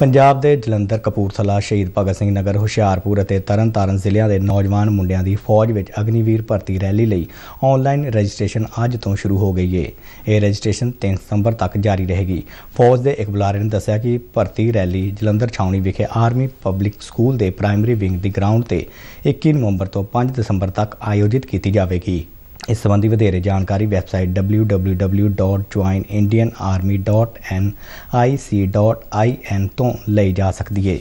ਪੰਜਾਬ ਦੇ ਜਲੰਧਰ ਕਪੂਰਥਲਾ ਸ਼ਹੀਦ ਭਗਤ ਸਿੰਘ ਨਗਰ ਹੁਸ਼ਿਆਰਪੁਰ ਅਤੇ ਤਰਨਤਾਰਨ ਜ਼ਿਲ੍ਹਿਆਂ ਦੇ ਨੌਜਵਾਨ ਮੁੰਡਿਆਂ ਦੀ ਫੌਜ ਵਿੱਚ ਅਗਨੀਵੀਰ ਭਰਤੀ ਰੈਲੀ ਲਈ ਆਨਲਾਈਨ ਰਜਿਸਟ੍ਰੇਸ਼ਨ ਅੱਜ ਤੋਂ ਸ਼ੁਰੂ ਹੋ ਗਈ ਹੈ ਇਹ ਰਜਿਸਟ੍ਰੇਸ਼ਨ 3 ਸਤੰਬਰ ਤੱਕ ਜਾਰੀ ਰਹੇਗੀ ਫੌਜ ਦੇ ਇੱਕ ਬੁਲਾਰੇ ਨੇ ਦੱਸਿਆ ਕਿ ਭਰਤੀ ਰੈਲੀ ਜਲੰਧਰ ਛਾਉਣੀ ਵਿਖੇ ਆਰਮੀ ਪਬਲਿਕ ਸਕੂਲ ਦੇ ਪ੍ਰਾਇਮਰੀ ਵਿੰਗ ਦੀ ਗਰਾਊਂਡ ਤੇ 21 ਨਵੰਬਰ ਤੋਂ 5 ਦਸੰਬਰ ਤੱਕ ਆਯੋਜਿਤ ਕੀਤੀ ਜਾਵੇਗੀ ਇਸ ਸੰਬੰਧੀ ਵਧੇਰੇ ਜਾਣਕਾਰੀ ਵੈਬਸਾਈਟ www.joinindianarmy.nic.in ਤੋਂ ਲਈ ਜਾ ਸਕਦੀ ਹੈ